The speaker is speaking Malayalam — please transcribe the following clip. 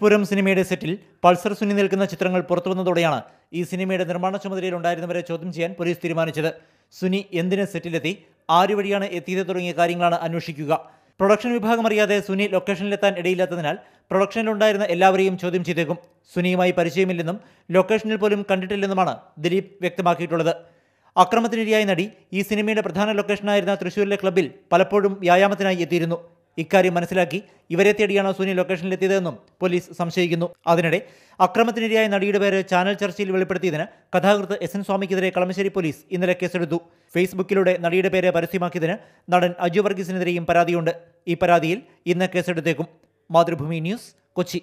പുരം സിനിമയുടെ സെറ്റിൽ പൾസർ സുനി നിൽക്കുന്ന ചിത്രങ്ങൾ പുറത്തുവന്നതോടെയാണ് ഈ സിനിമയുടെ നിർമ്മാണ ചുമതലയിലുണ്ടായിരുന്നവരെ ചോദ്യം ചെയ്യാൻ പോലീസ് തീരുമാനിച്ചത് സുനി എന്തിന് സെറ്റിലെത്തി ആര് വഴിയാണ് എത്തിയത് തുടങ്ങിയ കാര്യങ്ങളാണ് അന്വേഷിക്കുക പ്രൊഡക്ഷൻ വിഭാഗം അറിയാതെ സുനി ലൊക്കേഷനിലെത്താൻ ഇടയില്ലാത്തതിനാൽ പ്രൊഡക്ഷനിലുണ്ടായിരുന്ന എല്ലാവരെയും ചോദ്യം ചെയ്തേക്കും സുനിയുമായി പരിചയമില്ലെന്നും ലൊക്കേഷനിൽ പോലും കണ്ടിട്ടില്ലെന്നുമാണ് ദിലീപ് വ്യക്തമാക്കിയിട്ടുള്ളത് അക്രമത്തിനിരയായ നടി ഈ സിനിമയുടെ പ്രധാന ലൊക്കേഷനായിരുന്ന തൃശൂരിലെ ക്ലബ്ബിൽ പലപ്പോഴും വ്യായാമത്തിനായി എത്തിയിരുന്നു ഇക്കാര്യം മനസ്സിലാക്കി ഇവരെ തേടിയാണ് സുനി ലൊക്കേഷനിലെത്തിയതെന്നും പോലീസ് സംശയിക്കുന്നു അതിനിടെ അക്രമത്തിനിരയായ നടിയുടെ പേര് ചാനൽ ചർച്ചയിൽ വെളിപ്പെടുത്തിയതിന് കഥാകൃത്ത് എസ് എൻ സ്വാമിക്കെതിരെ കളമശ്ശേരി പോലീസ് ഇന്നലെ കേസെടുത്തു ഫേസ്ബുക്കിലൂടെ നടിയുടെ പേര് പരസ്യമാക്കിയതിന് നടൻ അജു വർഗീസിനെതിരെയും പരാതിയുണ്ട് ഈ പരാതിയിൽ ഇന്ന് കേസെടുത്തേക്കും മാതൃഭൂമി ന്യൂസ് കൊച്ചി